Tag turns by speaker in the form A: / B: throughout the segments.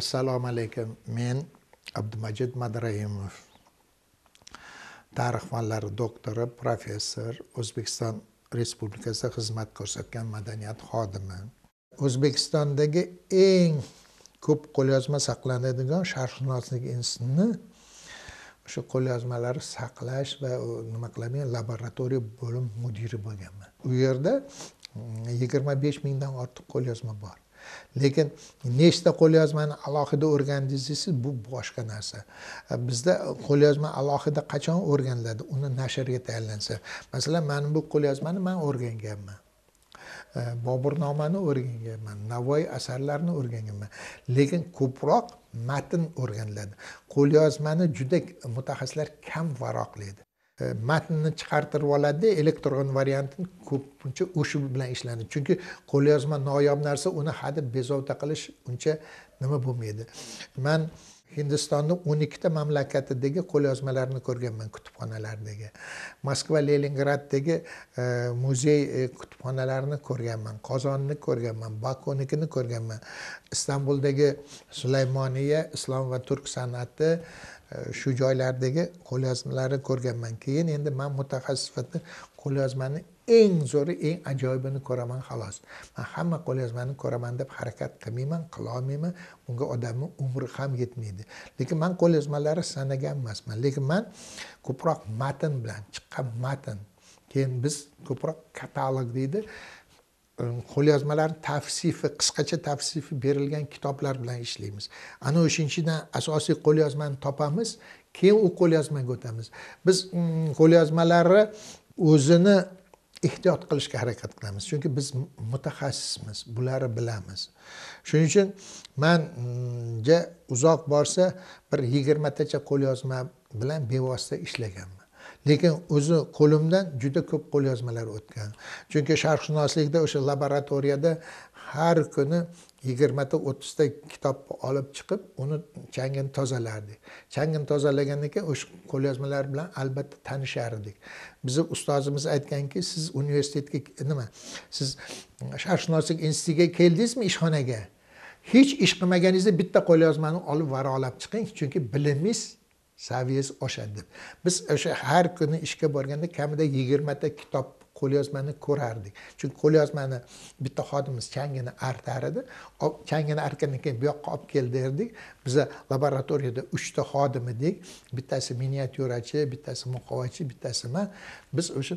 A: assalomu alaykum men abdumajid madraimov tarix fanlari doktori professor o'zbekiston respublikasida xizmat ko'rsatgan madaniyat xodimi o'zbekistondagi eng ko'p qo'lyozma saqlanadigan sharqshunoslik institutini o'sha qo'lyozmalarni saqlash va nima qilaman laboratoriya bo'lim mudiri bo'lganman u yerda mm, yigirma besh mingdan ortiq qo'lyozma bor lekin nechta qo'lyozmani alohida o'rgandingiz desa bu boshqa narsa bizda qo'lyozma alohida qachon o'rganiladi uni nashrga tayyorlansa masalan mana bu qo'lyozmani man o'rganganman e, boburnomani o'rganganman navoiy asarlarini o'rganganman lekin ko'proq matn o'rganiladi qo'lyozmani juda mutaxassislar kam varoqlaydi E, matnni chiqartirib oladida elektron variantini ko'pincha o'sha bilan ishlanadi chunki qo'lyozma noyob narsa uni hadeb bezovta qilish uncha nima bo'lmaydi man hindistonni o'n ikkita mamlakatidagi qo'lyozmalarni ko'rganman kutubxonalardagi moskva leningraddagi e, muzey e, kutubxonalarini ko'rganman qozonni ko'rganman bakonikini ko'rganman istanbuldagi sulaymoniya islom va turk san'ati shu joylardagi qo'lyozmalarni ko'rganman keyin endi man mutaxassis sifatida qo'lyozmani eng zo'ri eng ajoyibini ko'raman xolos man hamma qo'lyozmani ko'raman deb harakat qilmayman qilolmayman bunga odamni umri ham yetmaydi lekin man qo'lyozmalarni sanagan emasman lekin man ko'proq matn bilan chiqqan matn keyin biz ko'proq katalog deydi qo'lyozmalar tavsifi qisqacha tavsifi berilgan kitoblar bilan ishlaymiz ana o'shanchidan asosiy qo'lyozmani topamiz keyin u qo'lyozmaga o'tamiz biz qo'lyozmalarni o'zini ehtiyot qilishga harakat qilamiz chunki biz mutaxassismiz bularni bilamiz shuning uchun manja uzoq borsa bir yigirmatacha qo'lyozma bilan bevosita ishlaganman lekin o'zi qo'limdan juda ko'p qo'lyozmalar o'tgan chunki sharqshunoslikda o'sha laboratoriyada har kuni yigirmata o'ttizta kitob olib chiqib uni changini tozalardik changini tozalagandan keyin o'sha qo'lyozmalar bilan albatta tanishardik bizni ustozimiz aytganki siz universitetga nima siz sharqshunoslik institutiga keldingizmi ishxonaga hech ish qilmaganingizda bitta qo'lyozmani olib varolab chiqing chunki bilimingiz saviyasi oshadi deb biz o'sha har kuni ishga borganda kamida yigirmata kitob qo'lyozmani ko'rardik chunki qo'lyozmani bitta xodimimiz changini artar edi changini artgandan keyin bu yoqqa olib kel derdik biza laboratoriyada uchta xodim edik bittasi miniatyurachi bittasi muqovachi bittasi man biz o'sha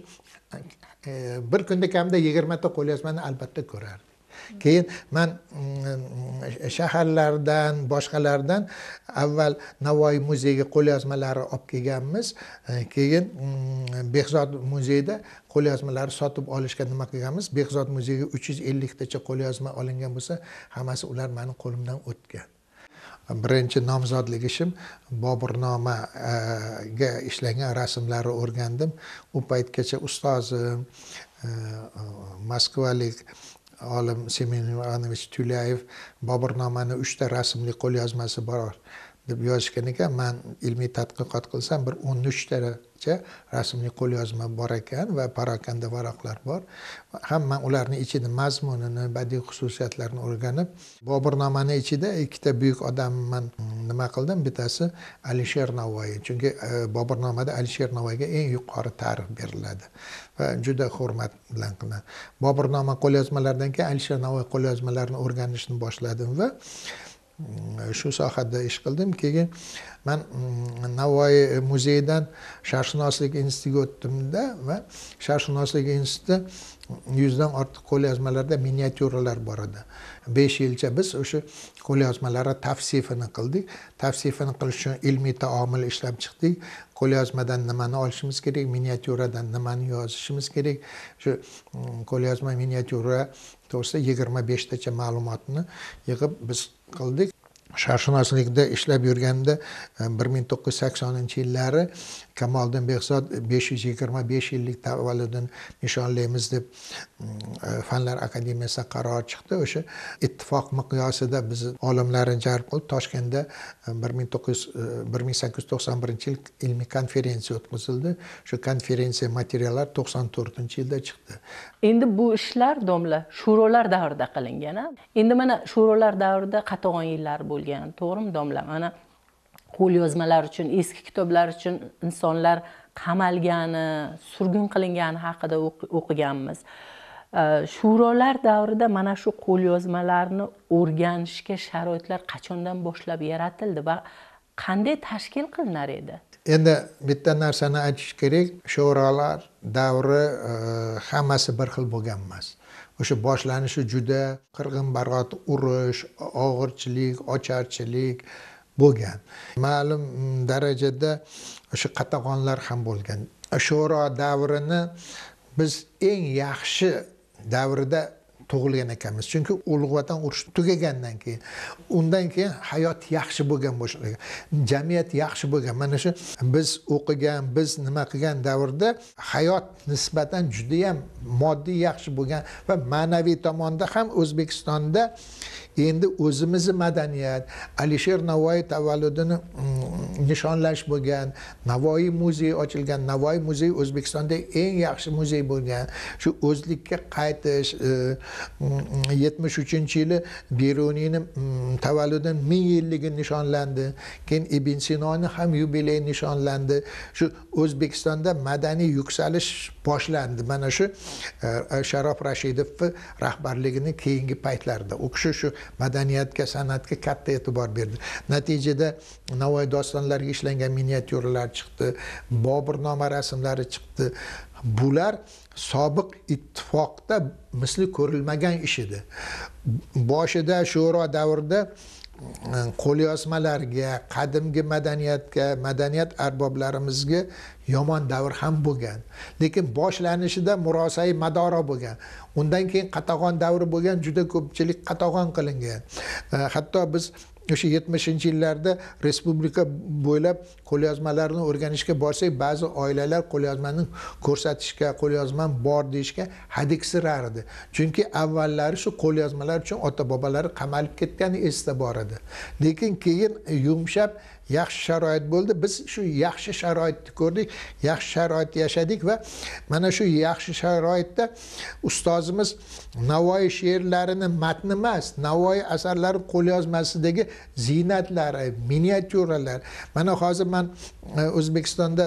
A: e, bir kunda kamida yigirmata qo'lyozmani albatta ko'rardik keyin man mm, shaharlardan boshqalardan avval navoiy muzeyiga qo'lyozmalari olib kelganmiz e, keyin mm, behzod muzeyda qo'lyozmalarni sotib olishga nima qilganmiz behzod muzeyiga uch yuz elliktacha qo'lyozma olingan bo'lsa hammasi ular mani qo'limdan o'tgan birinchi nomzodlik ishim boburnomaga ishlangan rasmlarni o'rgandim u paytgacha ustozim e, e, moskvalik olim semen ivanovich tyulyayev boburnomani uchta rasmli qo'lyozmasi bor deb yozishgan ekan man ilmiy tadqiqot qilsam bir o'n uchtacha rasmli qo'lyozma bor ekan va parokanda varaqlar bor ham man ularni ichida mazmunini badiiy xususiyatlarini o'rganib boburnomani ichida ikkita buyuk odamni man mm, nima qildim bittasi alisher navoiy chunki e, boburnomada alisher navoiyga eng yuqori tarix beriladi va juda hurmat bilan qilinadi boburnoma qo'lyozmalaridan keyin alisher navoiy qo'lyozmalarini o'rganishni boshladim va shu sohada ish qildim keyin man navoiy э, muzeyidan sharqshunoslik institutiga o'tdimda va sharqshunoslik institutida yuzdan ortiq qo'lyozmalarda miniatyuralar bor edi besh yilcha biz o'sha qo'lyozmalarni tavsifini qildik tavsifini qilish uchun ilmiy taomil ishlab chiqdik qo'lyozmadan nimani olishimiz kerak miniatyuradan nimani yozishimiz kerak shu qo'lyozma miniatyura to'g'risida yigirma beshtacha ma'lumotni yig'ib biz qildik sharqshunoslikda ishlab yurganda e, bir ming to'qqiz yuz saksoninchi yillari kamoliddin behzod besh yuz yigirma besh yillik tavalludini nishonlaymiz deb mm, e, fanlar akademiyasida qaror chiqdi o'sha ittifoq miqyosida biz olimlarni jalb qilib toshkentda e, bir ming to'qqiz yuz e, bir ming sakkiz yuz to'qson birinchi yil ilmiy konferensiya o'tkazildi shu konferensiya materiallari to'qson to'rtinchi yilda chiqdi endi bu
B: ishlar domla sho'rolar davrida qilingan endi mana sho'rolar davrida qatag'on yillar bo'lgan to'g'rimi domla mana qo'lyozmalar uchun eski kitoblar uchun insonlar qamalgani surgun qilingani haqida o'qiganmiz shurolar davrida mana shu qo'lyozmalarni o'rganishga sharoitlar qachondan boshlab yaratildi va qanday tashkil qilinar edi
A: endi bitta narsani aytish kerak sho'rolar davri e, hammasi bir xil bo'lgan emas o'sha boshlanishi juda qirg'in barot urush og'irchilik ocharchilik bo'lgan ma'lum darajada o'sha qatag'onlar ham bo'lgan sho'ro davrini biz eng yaxshi davrida tug'ilgan ekanmiz chunki ulug' vatan urushi tugagandan keyin undan keyin hayot yaxshi bo'lgan boshlagan jamiyat yaxshi bo'lgan mana shu biz o'qigan biz nima qilgan davrda hayot nisbatan judayam moddiy yaxshi bo'lgan va ma'naviy tomonda ham o'zbekistonda endi o'zimizni madaniyat alisher navoiy tavalludini mm, nishonlash bo'lgan navoiy muzeyi ochilgan navoiy muzeyi o'zbekistonda eng yaxshi muzey bo'lgan shu o'zlikka qaytish e, mm, yetmish uchinchi yili beruniyni mm, tavalludini ming yilligi nishonlandi keyin ibn sinoni ham yubiley nishonlandi shu o'zbekistonda madaniy yuksalish boshlandi mana shu e, sharof rashidovni rahbarligini keyingi paytlarda u kishi shu madaniyatga san'atga katta e'tibor berdi natijada navoiy dostonlariga ishlangan miniatyuralar chiqdi boburnoma rasmlari chiqdi bular sobiq ittifoqda misli ko'rilmagan ish edi boshida sho'ro davrida qo'lyozmalarga qadimgi madaniyatga madaniyat arboblarimizga yomon davr ham bo'lgan lekin boshlanishida murosai madoro bo'lgan undan keyin qatag'on davri bo'lgan juda ko'pchilik qatag'on qilingan hatto biz o'sha yetmishinchi yillarda respublika bo'ylab qo'lyozmalarni o'rganishga borsak ba'zi oilalar qo'lyozmani ko'rsatishga qo'lyozmam bor deyishga hadiksirardi chunki avvallari shu qo'lyozmalar uchun ota bobolari qamalib ketgani esda bor edi lekin keyin yumshab yaxshi sharoit bo'ldi biz shu yaxshi sharoitni ko'rdik yaxshi sharoitda yashadik va mana shu yaxshi sharoitda ustozimiz navoiy she'rlarini matni emas navoiy asarlari qo'lyozmasidagi ziynatlari miniatyuralar mana hozir man e, o'zbekistonda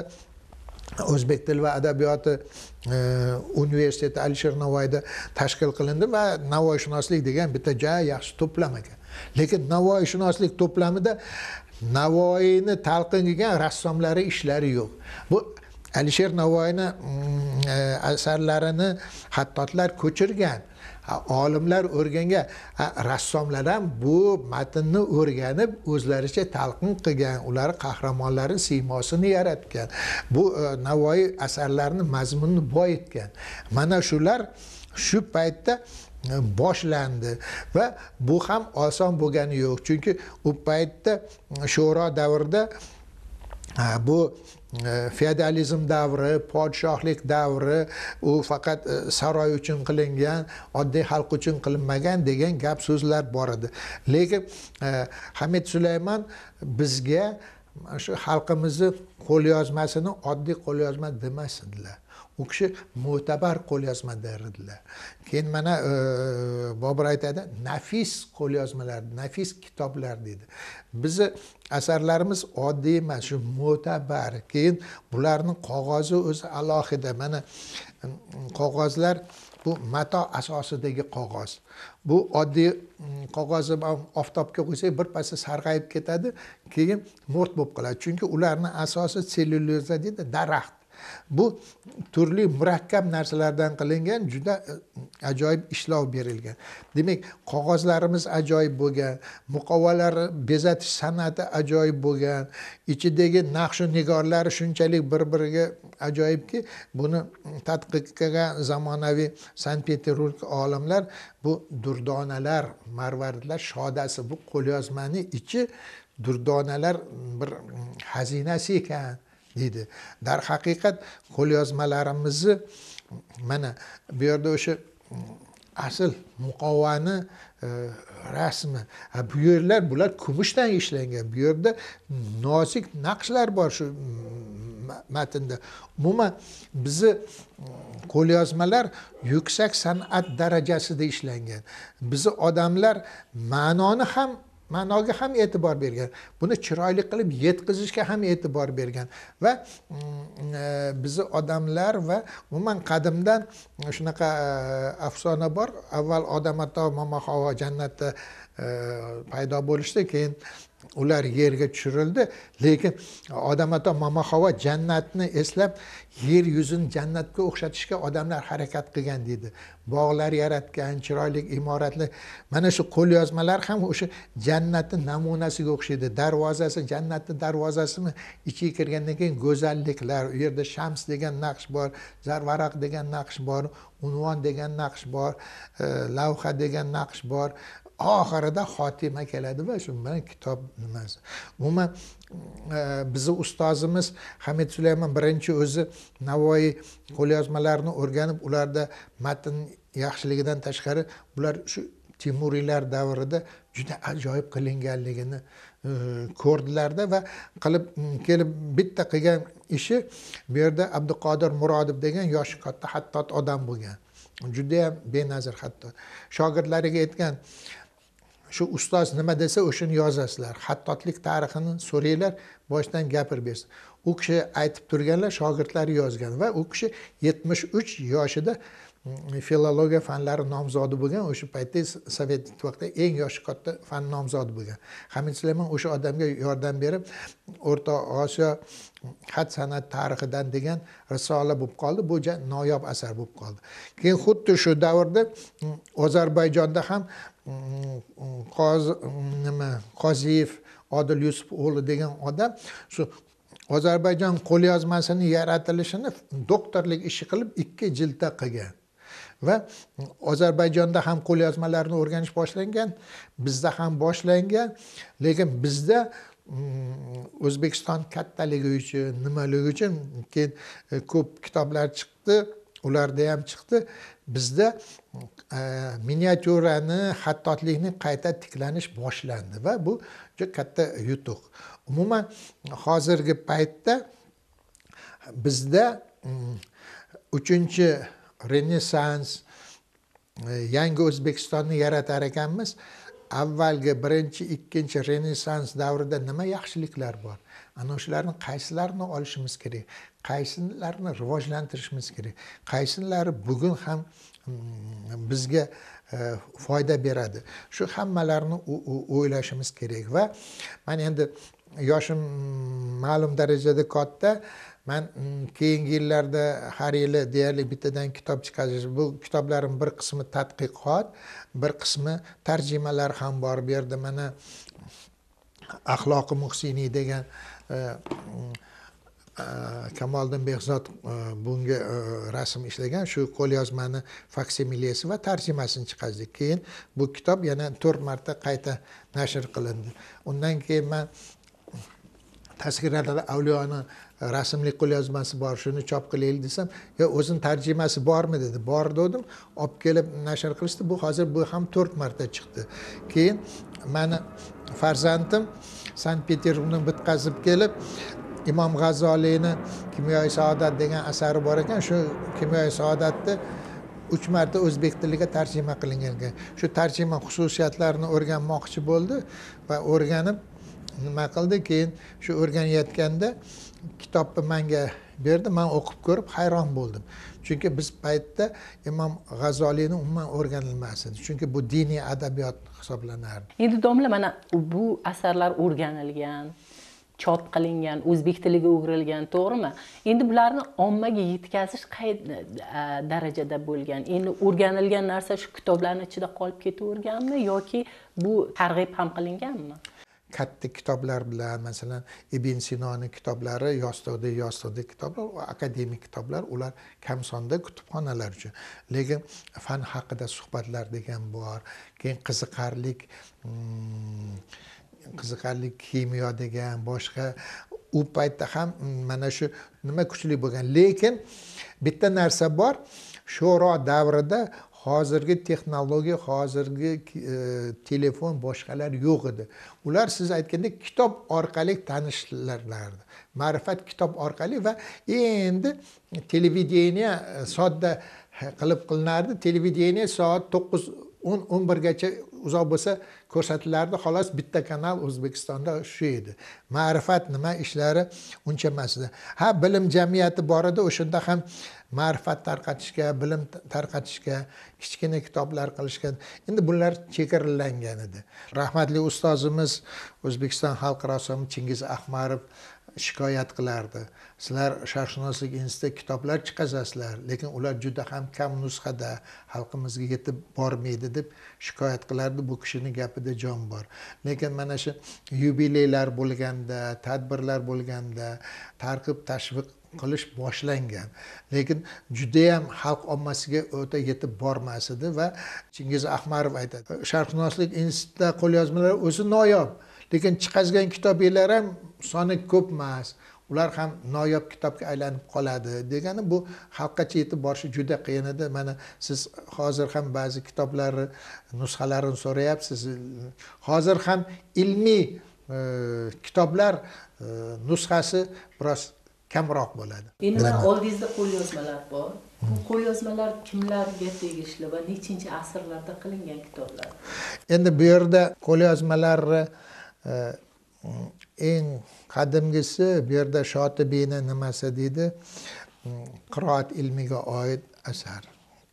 A: o'zbek tili va adabiyoti e, universiteti alisher navoiyda tashkil qilindi va navoiyshunoslik degan bitta juda yaxshi to'plam ekan lekin navoiyshunoslik to'plamida navoiyni talqin qilgan rassomlari ishlari yo'q bu alisher navoiyni mm, e, asarlarini hattotlar ko'chirgan olimlar o'rgangan rassomlar ham bu matnni o'rganib o'zlaricha talqin qilgan ular qahramonlarning siymosini yaratgan bu e, navoiy asarlarini mazmunini boyitgan mana shular shu paytda boshlandi va bu ham oson bo'lgani yo'q chunki u paytda sho'ro davrida bu e, feodalizm davri podshohlik davri u faqat e, saroy uchun qilingan oddiy xalq uchun qilinmagan degan gap so'zlar bor edi lekin e, hamid sulaymon bizga shu xalqimizni qo'lyozmasini oddiy qo'lyozma demas edilar u kishi mo'tabar qo'lyozma derdilar keyin mana e, bobur aytadi nafis qo'lyozmalar nafis kitoblar deydi bizni asarlarimiz oddiy emas shu mo'tabar keyin bularni qog'ozi o'zi alohida mana qog'ozlar bu mato asosidagi qog'oz bu oddiy qog'ozni oftobga qo'ysak birpasda sarg'ayib ketadi keyin mo'rt bo'lib qoladi chunki ularni asosi sellyuloza deydi daraxt bu turli murakkab narsalardan qilingan juda e, ajoyib ishlov berilgan demak qog'ozlarimiz ajoyib bo'lgan muqovalar bezatish san'ati ajoyib bo'lgan ichidagi naqshu nigorlari shunchalik bir biriga ajoyibki buni tadqiq qilgan zamonaviy sankt peterburg olimlar bu durdonalar marvaridlar shodasi bu qo'lyozmani ichi durdonalar bir xazinasi ekan deydi darhaqiqat qo'lyozmalarimizni mana bu yerda o'sha asl muqovvani e, rasmi bu yerlar bular kumushdan ishlangan bu yerda nozik naqshlar bor shu matnda umuman bizni qo'lyozmalar yuksak san'at darajasida ishlangan bizni odamlar ma'noni ham ma'noga ham e'tibor bergan buni chiroyli qilib yetkazishga ham e'tibor bergan va mm, e, bizni odamlar va umuman qadimdan shunaqa e, afsona bor avval odam ato momo havo jannatda e, paydo bo'lishdi keyin ular yerga tushirildi lekin odamato havo jannatni eslab yer yuzini jannatga o'xshatishga odamlar harakat qilgan deydi bog'lar yaratgan chiroyli imoratlar mana shu qo'lyozmalar ham o'sha jannatni namunasiga o'xshaydi darvozasi jannatni darvozasini ichiga kirgandan keyin go'zalliklar u yerda shams degan naqsh bor zarvaraq degan naqsh bor unvon degan naqsh bor e, lavha degan naqsh bor oxirida xotima va shu bilan kitob nimasi umuman e, bizni ustozimiz hamid sulaymon birinchi o'zi navoiy qo'lyozmalarini o'rganib ularda matn yaxshiligidan tashqari bular shu temuriylar davrida juda ajoyib qilinganligini e, ko'rdilarda va qilib kelib bitta qilgan ishi bu yerda abduqodir murodov degan yoshi katta hattot odam bo'lgan judayam benazir hatto shogirdlariga aytgan shu ustoz nima desa o'shani yozasizlar xattotlik tarixini so'ranglar boshidan gapirib bersin u kishi aytib turganlar shogirdlari yozgan va u kishi yetmish uch yoshida mm, filologiya fanlari nomzodi bo'lgan o'sha paytda sovet ittifoqida eng yoshi katta fan nomzodi bo'lgan hamid sulaymon o'sha odamga yordam berib o'rta osiyo xat san'at tarixidan degan risola bo'lib qoldi bu noyob asar bo'lib qoldi keyin xuddi shu davrda mm, ozarbayjonda ham nima qoziyev odil yusuf o'g'li degan odam shu ozarbayjon qo'lyozmasini yaratilishini doktorlik ishi qilib ikki jildda qilgan va ozarbayjonda ham qo'lyozmalarni o'rganish boshlangan bizda ham boshlangan lekin bizda o'zbekiston kattaligi uchun nimaligi uchun keyin e, ko'p kitoblar chiqdi ularda ham chiqdi bizda e, miniatyurani xattotlikni qayta tiklanish boshlandi va bu juda katta yutuq umuman hozirgi paytda bizda mm, uchinchi renessans e, yangi o'zbekistonni yaratar ekanmiz avvalgi birinchi ikkinchi renessans davrida nima yaxshiliklar bor ana shularni qaysilarini olishimiz kerak qaysilarini rivojlantirishimiz kerak qaysilari bugun ham mm, bizga e, foyda beradi shu hammalarini o'ylashimiz kerak va man endi yoshim mm, ma'lum darajada katta man mm, keyingi yillarda har yili deyarli bittadan kitob chiqarish bu kitoblarim bir qismi tadqiqot bir qismi tarjimalar ham bor bu yerda mana axloqi muhsiniy degan E, mm, e, kamoliddin behzod e, bunga rasm ishlagan shu qo'lyozmani faksimilesi va tarjimasini chiqardik keyin bu kitob yana to'rt marta qayta nashr qilindi undan keyin man tasgiralar avliyoni rasmli qo'lyozmasi bor shuni chop qilaylik desam yo o'zini tarjimasi bormi dedi bor degandim olib kelib nashr qilishdi bu hozir bu ham to'rt marta chiqdi keyin mani farzandim sankt peterburgni bitqazib kelib imom g'azoliyni kimyoviy saodat degan asari bor ekan shu kimyoviy saodatni uch marta o'zbek tiliga tarjima qilingan ekan shu tarjima xususiyatlarini o'rganmoqchi bo'ldi va o'rganib nima qildi keyin shu o'rganayotganda kitobni manga berdi man o'qib ko'rib hayron bo'ldim chunki biz paytda imom g'azoliyni umuman o'rganilmas edi chunki bu diniy adabiyot hisoblanardi
B: endi domla mana bu asarlar o'rganilgan chop qilingan o'zbek tiliga o'girilgan to'g'rimi endi bularni ommaga yetkazish qay e, darajada bo'lgan endi o'rganilgan narsa shu kitoblarni ichida qolib ketaverganmi yoki bu targ'ib ham qilinganmi
A: katta kitoblar bilan masalan ibn sinoni kitoblari yostiqda yostiqda kitoblar akademik kitoblar ular kam sonda kutubxonalar uchun lekin fan haqida suhbatlar degan bor keyin qiziqarlik mm, qiziqarli kimyo degan boshqa u paytda ham mm, mana shu nima kuchli bo'lgan lekin bitta narsa bor sho'ro davrida hozirgi texnologiya hozirgi e, telefon boshqalar yo'q edi ular siz aytgandek kitob orqali tanishlarlardi ma'rifat kitob orqali va endi televideniya e, sodda qilib qilinardi televideniya soat to'qqiz o'n o'n birgacha uzoq bo'lsa ko'rsatilardi xolos bitta kanal o'zbekistonda shu edi ma'rifat nima ishlari uncha emas edi ha bilim jamiyati bor edi o'shanda ham ma'rifat tarqatishga bilim tarqatishga kichkina kitoblar qilishga endi bular chegaralangan edi rahmatli ustozimiz o'zbekiston xalq rassomi chingiz ahmarov shikoyat qilardi sizlar sharqshunoslik institutida kitoblar chiqazasizlar lekin ular juda ham kam nusxada xalqimizga yetib bormaydi deb shikoyat qilardi bu kishini gapida jon bor lekin mana shu yubileylar bo'lganda tadbirlar bo'lganda targ'ib tashviq qilish boshlangan lekin judayam xalq ommasiga o'ta yetib bormas edi va chingiz ahmarov aytadi sharqshunoslik institutida qo'lyozmalar o'zi noyob lekin chiqargan kitobinglar ham soni ko'p emas ular ham noyob kitobga aylanib qoladi degani bu xalqqacha yetib borishi juda qiyin edi mana siz hozir ham ba'zi kitoblarni nusxalarini so'rayapsiz hozir ham ilmiy e, kitoblar e, nusxasi biroz kamroq bo'ladi endi mana
B: oldingizda qo'lyozmalar bor bu qo'lyozmalar kimlarga tegishli va nechinchi asrlarda qilingan kitoblar
A: endi bu yerda qo'lyozmalarni Э, eng qadimgisi bu yerda shotibiyni nimasi deydi qiroat ilmiga oid asar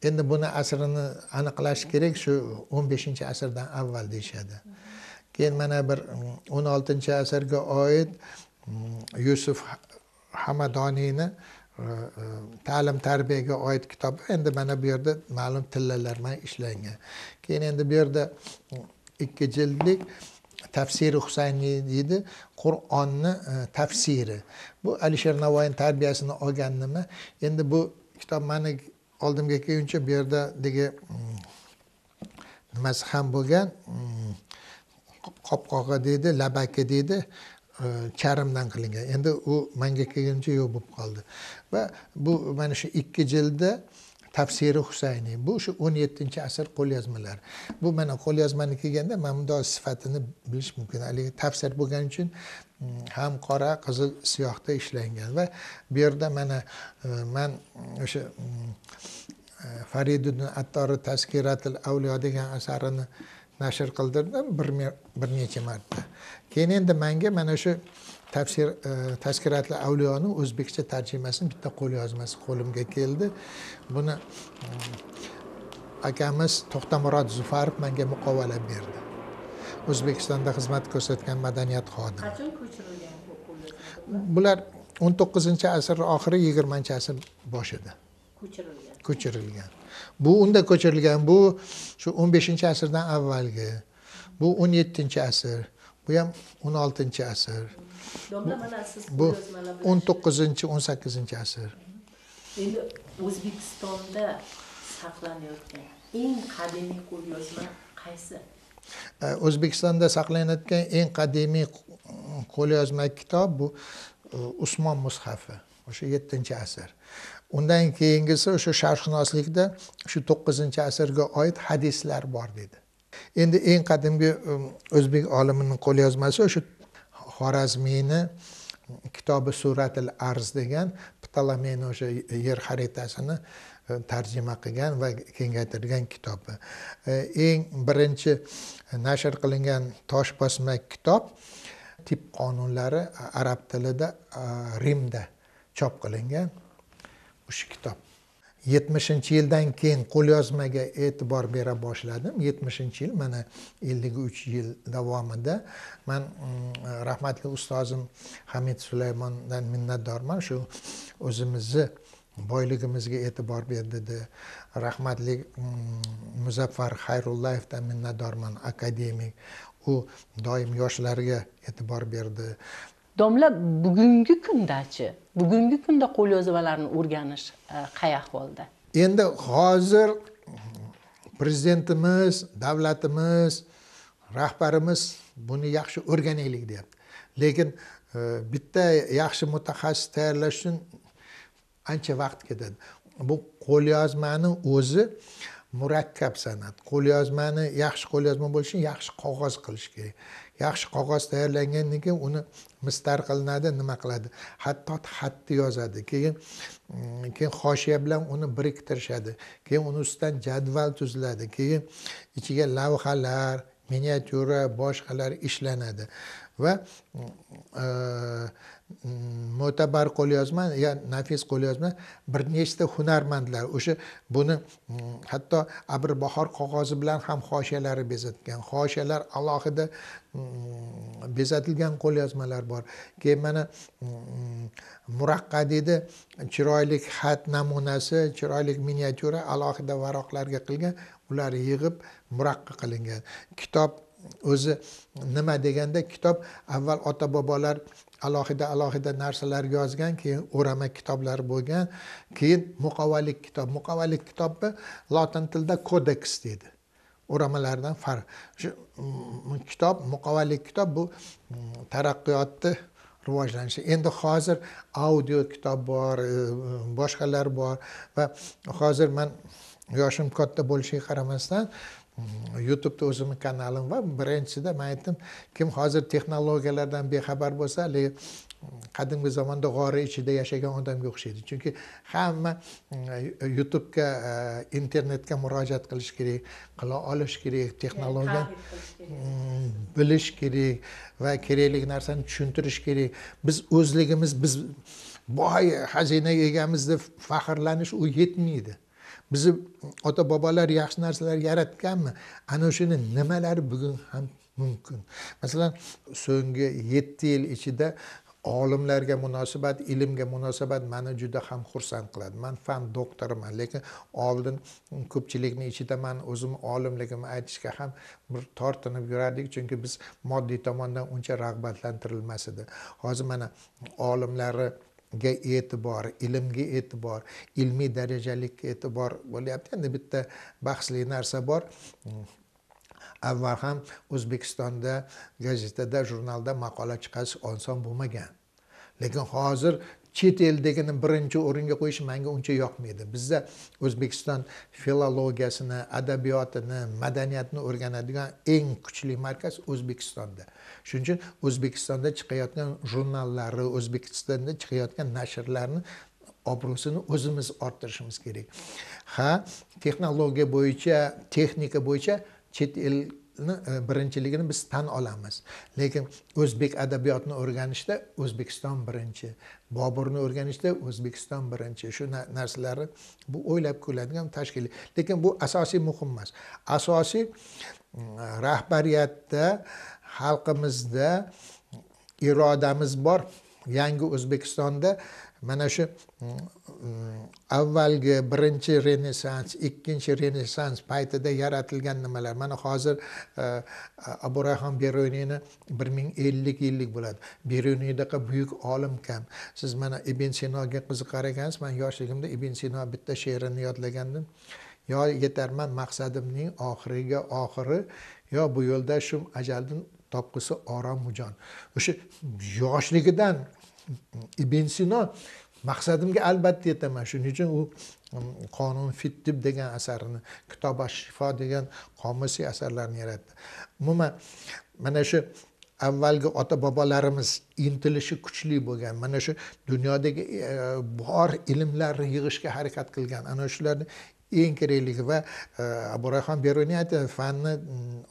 A: endi buni asrini aniqlash kerak shu o'n beshinchi asrdan avval deyishadi keyin mana bir o'n oltinchi asrga oid yusuf hamadoniyni e, e, ta'lim tarbiyaga oid kitob endi mana bu yerda ma'lum tillalar bilan ishlangan keyin endi bu yerda ikki jildlik tafsiri husayniy deydi qur'onni e, tafsiri bu alisher navoiyni tarbiyasini olgan nima endi bu kitob mani oldimga kelguncha bu yerdadagi mm, nimasi ham bo'lgan mm, qopqog'i deydi labaki deydi e, charmdan qilingan endi u manga kelguncha yo'q bo'lib qoldi va bu mana shu ikki jildda tafsiri husayniy bu o'sha o'n yettinchi asr qo'lyozmalari bu mana qo'lyozmani kelganda mana bundoq sifatini bilish mumkin haligi tafsir bo'lgani uchun mm, ham qora qizil siyohda ishlangan va bu yerda mana e, man o'sha mm, e, fariduddin attori taskiratil avliyo degan asarini nashr qildirdim bir, bir necha marta keyin endi manga mana shu tafsir e, tashkiratli avliyoni o'zbekcha tarjimasini bitta qo'l yozmasi qo'limga keldi buni e, akamiz to'xtamurod zufarov menga muqovalab berdi o'zbekistonda xizmat ko'rsatgan madaniyat xodimi
B: qachon ko'chirilgan
A: bular o'n to'qqizinchi asr oxiri yigirmanchi asr boshida ko'chirilgan ko'chirilgan bu unda ko'chirilgan bu shu o'n beshinchi asrdan avvalgi bu o'n yettinchi asr bu ham o'n oltinchi asr
B: bu o'n
A: to'qqizinchi o'n sakkizinchi asr
B: endi o'zbekistonda saqlanayotgan eng qadimiy qo'lyozma qaysi
A: o'zbekistonda saqlanayotgan eng qadimiy qo'lyozma kitob bu e, usmon mushafi o'sha yettinchi asr undan keyingisi o'sha sharqshunoslikda shu to'qqizinchi asrga oid hadislar bor dedi endi eng qadimgi e, o'zbek olimining qo'lyozmasi o'sha xorazmiyni kitobi suratil arz degan ptolomeyni o'sha yer xaritasini e, tarjima qilgan va kengaytirgan kitobi e, eng birinchi e, nashr qilingan tosh bosma kitob tip qonunlari arab tilida rimda chop qilingan o'sha kitob yetmishinchi yildan keyin qo'lyozmaga e'tibor bera boshladim yetmishinchi yil mana ellik uch yil davomida man mm, rahmatli ustozim hamid sulaymondan minnatdorman shu o'zimizni boyligimizga e'tibor berdidi rahmatli mm, muzaffar xayrullayevdan minnatdorman akademik u doim yoshlarga e'tibor berdi domla bugungi kundachi bugungi kunda yozmalarini
B: o'rganish e, qay ahvolda
A: endi hozir prezidentimiz davlatimiz rahbarimiz buni yaxshi o'rganaylik deyapti lekin e, bitta yaxshi mutaxassis tayyorlash uchun ancha vaqt ketadi bu qo'lyozmani o'zi murakkab san'at qo'lyozmani yaxshi qo'lyozma bo'lishi uchun yaxshi qog'oz qilish kerak yaxshi qog'oz tayyorlangandan keyin uni mistar qilinadi nima qiladi hatto xatni yozadi keyin mm, keyin hoshiya bilan uni biriktirishadi keyin uni ustidan jadval tuziladi keyin ichiga lavhalar miniatyura boshqalar ishlanadi va mm, e, mo'tabar qo'lyozma yo nafis qo'lyozma bir nechta hunarmandlar o'sha buni mm, hatto abr bahor qog'ozi bilan ham hoshiyalari bezatgan hoshiyalar alohida mm, bezatilgan qo'lyozmalar bor keyin mana mm, muraqqa deydi chiroyli xat namunasi chiroyli miniatyura alohida varoqlarga qilgan ular yig'ib muraqqa qilingan kitob o'zi nima deganda kitob avval ota bobolar alohida alohida narsalar yozgan keyin o'rama kitoblar bo'lgan keyin muqovalik kitob muqovalik kitobni lotin tilida kodeks deydi o'ramalardan farq shu mm, kitob muqovalik kitob bu mm, taraqqiyotni rivojlanishi endi hozir audio kitob bor e, boshqalar bor va hozir man yoshim katta bo'lishiga qaramasdan youtubeda o'zimni kanalim va birinchida man aytdim kim hozir texnologiyalardan bexabar bo'lsa haligi mm, qadimgi zamonda g'ori ichida yashagan odamga o'xshaydi chunki hamma mm, youtubega e, internetga murojaat qilish kerak qila olish kerak texnologiyani mm, bilish kerak va kerakli narsani tushuntirish kerak biz o'zligimiz biz boy xazinaga egamiz deb faxrlanish u yetmaydi bizni ota bobolar yaxshi narsalar yaratganmi ana o'shani nimalari bugun ham mumkin masalan so'nggi yetti yil ichida olimlarga munosabat ilmga munosabat mani juda ham xursand qiladi man fan doktoriman lekin oldin ko'pchilikni ichida man o'zim olimligimni aytishga ham bir tortinib yurardik chunki biz moddiy tomondan uncha rag'batlantirilmas edi hozir mana olimlarni ga e'tibor ilmga e'tibor ilmiy darajalikka e'tibor bo'lyapti endi bitta bahsli narsa bor avval ham o'zbekistonda gazetada jurnalda maqola chiqarish oson bo'lmagan lekin hozir chet eldagini birinchi o'ringa qo'yish menga uncha yoqmaydi bizda o'zbekiston filologiyasini adabiyotini madaniyatni o'rganadigan eng kuchli markaz o'zbekistonda shuning uchun o'zbekistonda chiqayotgan jurnallarni o'zbekistonda chiqayotgan nashrlarni obro'sini o'zimiz orttirishimiz kerak ha texnologiya bo'yicha texnika bo'yicha chet el E, birinchiligini biz tan olamiz lekin o'zbek adabiyotini o'rganishda o'zbekiston birinchi boburni o'rganishda o'zbekiston birinchi shu narsalarni bu o'ylab ko'riladigan tashkil lekin bu asosiy muhim emas asosiy mm, rahbariyatda xalqimizda irodamiz bor yangi o'zbekistonda mana shu mm, avvalgi birinchi renessans ikkinchi renessans paytida yaratilgan nimalar mana hozir e, abu rayhon beruniyni bir ming ellik yillik bo'ladi beruniydaqa buyuk olim kam siz mana ibn sinoga qiziqar ekansiz man yoshligimda ibn sino bitta she'rini yodlagandim yo yetarman maqsadimning oxiriga oxiri yo bu yo'lda shu ajaldan topqisi oromujon o'sha yoshligidan ibn sino maqsadimga albatta yetaman shuning uchun u um, qonun fit degan asarini kitoba shifo degan qomusiy asarlarni yaratdi umuman mana shu avvalgi ota bobolarimiz intilishi kuchli bo'lgan mana shu dunyodagi e, bor ilmlarni yig'ishga harakat qilgan ana shularni eng kerakligi va e, abu rayhon beruniy aytadi fanni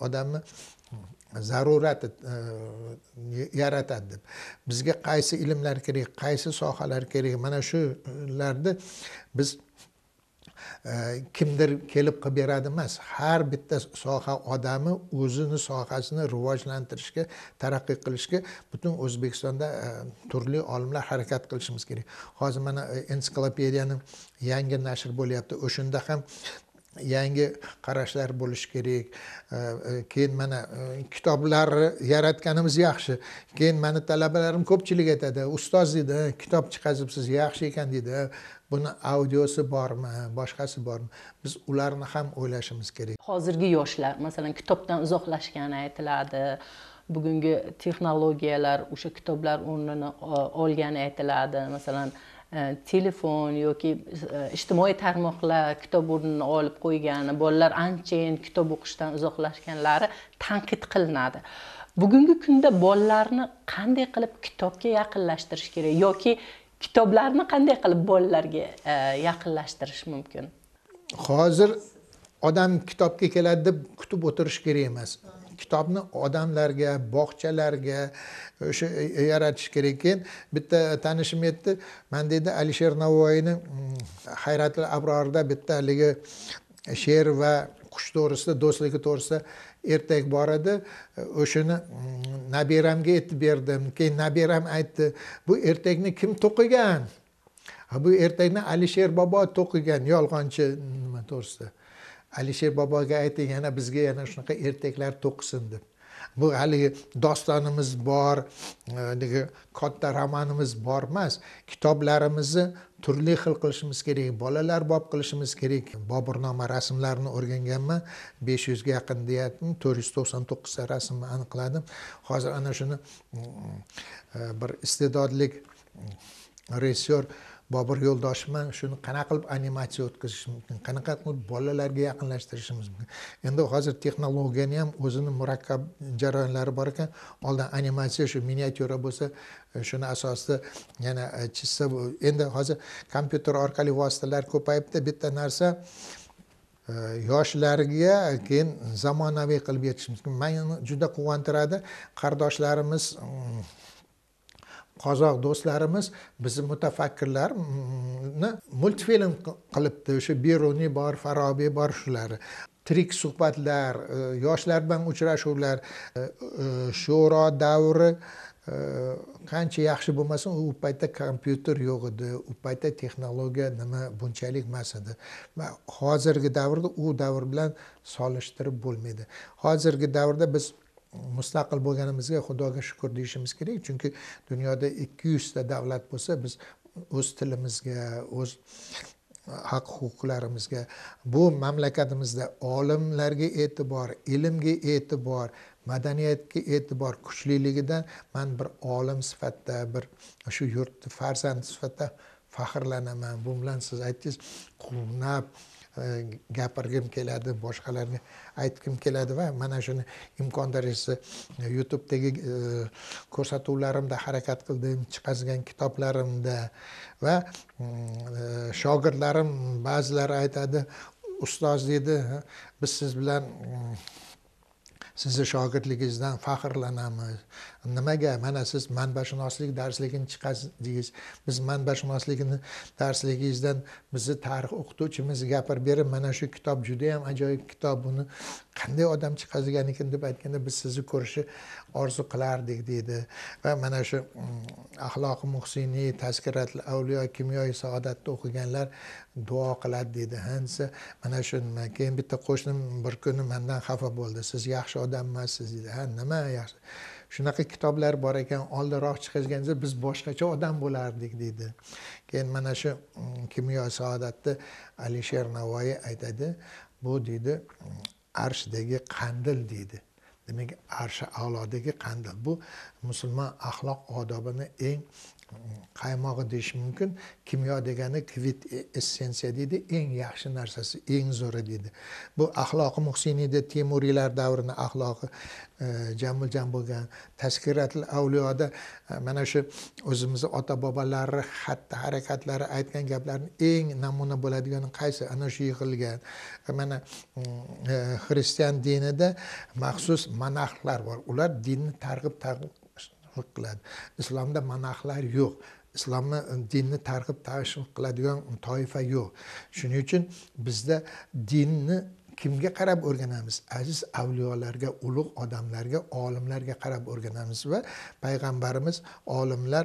A: odamni zarurat e, yaratadi deb bizga qaysi ilmlar kerak qaysi sohalar kerak mana shularni e, biz e, kimdir kelib qilib beradi emas har bitta soha odami o'zini sohasini rivojlantirishga taraqqiy qilishga butun o'zbekistonda turli olimlar harakat qilishimiz kerak hozir mana ensiklopediyani yangi nashr bo'lyapti o'shanda ham yangi qarashlar bo'lishi kerak e, keyin mana e, kitoblar yaratganimiz yaxshi keyin mani talabalarim ko'pchilik aytadi ustoz deydi kitob chiqazibsiz yaxshi ekan deydi buni audiosi bormi boshqasi bormi biz ularni ham o'ylashimiz kerak hozirgi
B: yoshlar masalan kitobdan uzoqlashgani aytiladi bugungi texnologiyalar o'sha kitoblar o'rnini e, olgani aytiladi masalan E, telefon yoki e, ijtimoiy tarmoqlar kitob o'rnini olib qo'ygani bolalar anchayin kitob o'qishdan uzoqlashganlari tanqid qilinadi bugungi kunda bolalarni qanday qilib kitobga yaqinlashtirish kerak yoki kitoblarni qanday qilib bolalarga e, yaqinlashtirish mumkin
A: hozir odam kitobga keladi deb kutib o'tirish kerak emas kitobni odamlarga bog'chalarga o'sha e, e, e, yaratish kerak ekan bitta tanishim aytdi man deydi alisher navoiyni mm, hayratli abrorda bitta haligi she'r va qush to'g'risida do'stligi to'g'risida ertak bor edi o'shani mm, nabiramga aytib berdim keyin nabiram aytdi bu ertakni kim to'qigan bu ertakni alisher bobo to'qigan yolg'onchi nima to'g'risida alisher boboga ayting yana bizga yana shunaqa ertaklar to'qsin deb bu haligi dostonimiz bor haligi e, katta romanimiz bor emas kitoblarimizni turli xil qilishimiz kerak bolalar bob qilishimiz kerak boburnoma rasmlarini o'rganganman besh yuzga yaqin deyaptimi to'rt yuz to'qson to'qqizta rasmni aniqladim hozir ana shuni mm, e, bir iste'dodli mm, rejissyor bobur yo'ldoshev shuni qanaqa qilib animatsiya o'tkazish mumkin qanaqa qilib bolalarga yaqinlashtirishimiz mumkin endi hozir texnologiyani ham o'zini murakkab jarayonlari bor ekan oldin animatsiya shu miniatyura bo'lsa e, shuni asosida yana e, chizsa endi hozir kompyuter orqali vositalar ko'payibdi bitta narsa e, yoshlarga keyin zamonaviy qilib yetishimiz mumkin mani juda quvontiradi qarindoshlarimiz mm, qozoq do'stlarimiz bizni mutafakkirlarni multfilm qilibdi o'sha beruniy bor farobiy bor shular tirik suhbatlar e, yoshlar bilan uchrashuvlar e, e, sho'ro davri qancha yaxshi bo'lmasin u paytda kompyuter yo'q edi u paytda texnologiya nima bunchalik emas edi va hozirgi davrda u davr bilan solishtirib bo'lmaydi hozirgi davrda biz mustaqil bo'lganimizga xudoga shukur deyishimiz kerak chunki dunyoda ikki yuzta davlat bo'lsa biz o'z tilimizga o'z haq huquqlarimizga bu mamlakatimizda olimlarga e'tibor ilmga e'tibor madaniyatga e'tibor kuchliligidan man bir olim sifatida bir shu yurtni farzandi sifatida faxrlanaman bu bilan siz aytdingiz quvnab E, gapirgim keladi boshqalarga aytgim keladi va mana shuni imkon darajasi e, youtubedagi e, ko'rsatuvlarimda harakat qildim chiqargan kitoblarimda va mm, shogirdlarim ba'zilari aytadi ustoz deydi biz siz bilan mm, sizni shogirdligingizdan faxrlanamiz nimaga mana siz manbashunoslik darsligini chiqardingiz biz manbashunosligini darsligingizdan bizni tarix o'qituvchimiz gapirib berib mana shu kitob judayam ajoyib kitob buni qanday odam chiqargan ekan deb aytganda biz sizni ko'rishni orzu qilardik deydi va mana shu mm, axloqi muhsiniy tazkirat avliyo kimyoi saodatni o'qiganlar duo qiladi deydi hansa mana shu nima keyin bitta qo'shnim bir kuni mandan xafa bo'ldi siz yaxshi odammassiz deydi ha nima yaxshi shunaqa kitoblar bor ekan oldinroq chiqargansa biz boshqacha odam bo'lardik deydi keyin mana shu mm, kimyo saodatni alisher navoiy aytadi bu deydi mm, arshdagi qandil deydi demak arshi avlodagi qandil bu musulmon axloq odobini eng qaymog'i deyish mumkin kimyo degani kvit e- essensiya deydi eng yaxshi narsasi eng zo'ri deydi bu axloqi muhsiniyda temuriylar davrini axloqi e, jam bo'lgan tazkiratil avliyoda e, mana shu o'zimizni ota bobolari xatti harakatlari aytgan gaplarni eng namuna bo'ladigan qaysi ana shu yig'ilgan mana mm, xristian dinida maxsus monaxlar bor ular dinni targ'ib targ'ib qiladi islomda monaxlar yo'q islomni e, dinni targ'ib tashvib qiladigan toifa yo'q shuning uchun bizda dinni kimga qarab o'rganamiz aziz avliyolarga ulug' odamlarga olimlarga qarab o'rganamiz va payg'ambarimiz olimlar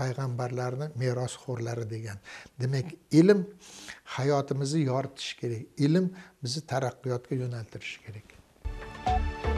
A: payg'ambarlarni merosxo'rlari degan demak ilm hayotimizni yoritishi kerak ilm bizni taraqqiyotga yo'naltirishi kerak